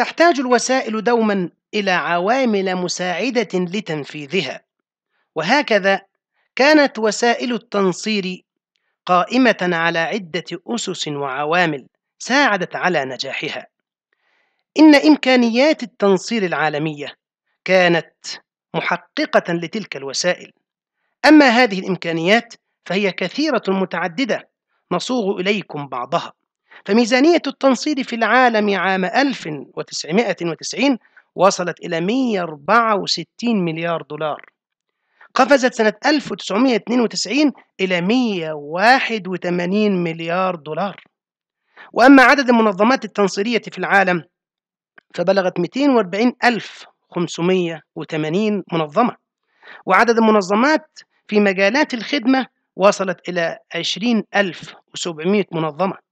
تحتاج الوسائل دوما إلى عوامل مساعدة لتنفيذها، وهكذا كانت وسائل التنصير قائمة على عدة أسس وعوامل ساعدت على نجاحها. إن إمكانيات التنصير العالمية كانت محققة لتلك الوسائل، أما هذه الإمكانيات فهي كثيرة متعددة نصوغ إليكم بعضها. فميزانية التنصير في العالم عام 1990 وصلت إلى 164 مليار دولار قفزت سنة 1992 إلى 181 مليار دولار وأما عدد المنظمات التنصيرية في العالم فبلغت 240580 منظمة وعدد المنظمات في مجالات الخدمة وصلت إلى 20700 منظمة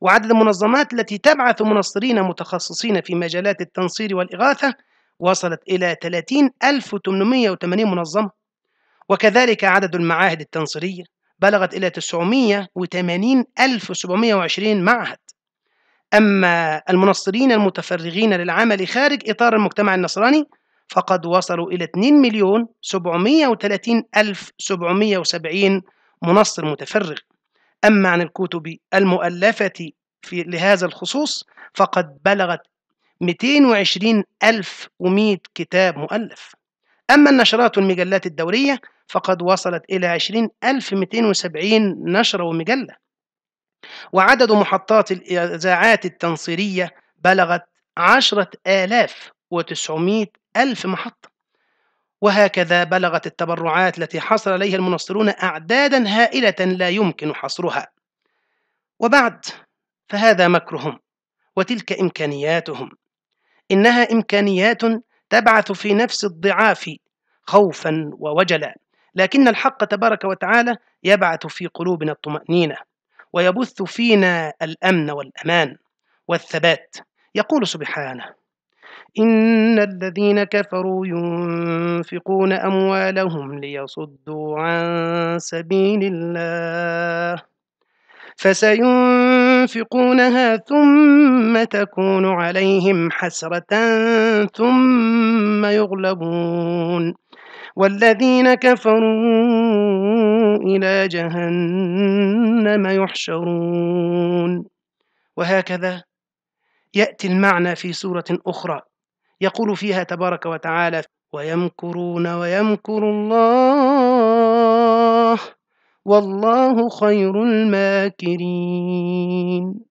وعدد المنظمات التي تبعث منصرين متخصصين في مجالات التنصير والإغاثة وصلت إلى 30880 منظمة وكذلك عدد المعاهد التنصيرية بلغت إلى 980720 معهد أما المنصرين المتفرغين للعمل خارج إطار المجتمع النصراني فقد وصلوا إلى 2 مليون 730 ألف 770 منصر متفرغ أما عن الكتب المؤلفة في لهذا الخصوص فقد بلغت 220100 كتاب مؤلف أما النشرات والمجلات الدورية فقد وصلت إلى 20270 نشرة ومجلة وعدد محطات الإذاعات التنصيرية بلغت 10900 ألف محطة وهكذا بلغت التبرعات التي حصل عليها المنصرون أعدادا هائلة لا يمكن حصرها وبعد فهذا مكرهم وتلك إمكانياتهم إنها إمكانيات تبعث في نفس الضعاف خوفا ووجلا لكن الحق تبارك وتعالى يبعث في قلوبنا الطمأنينة ويبث فينا الأمن والأمان والثبات يقول سبحانه إن الذين كفروا ينفقون أموالهم ليصدوا عن سبيل الله فسينفقونها ثم تكون عليهم حسرة ثم يغلبون والذين كفروا إلى جهنم يحشرون وهكذا يأتي المعنى في سورة أخرى يقول فيها تبارك وتعالى ويمكرون ويمكر الله والله خير الماكرين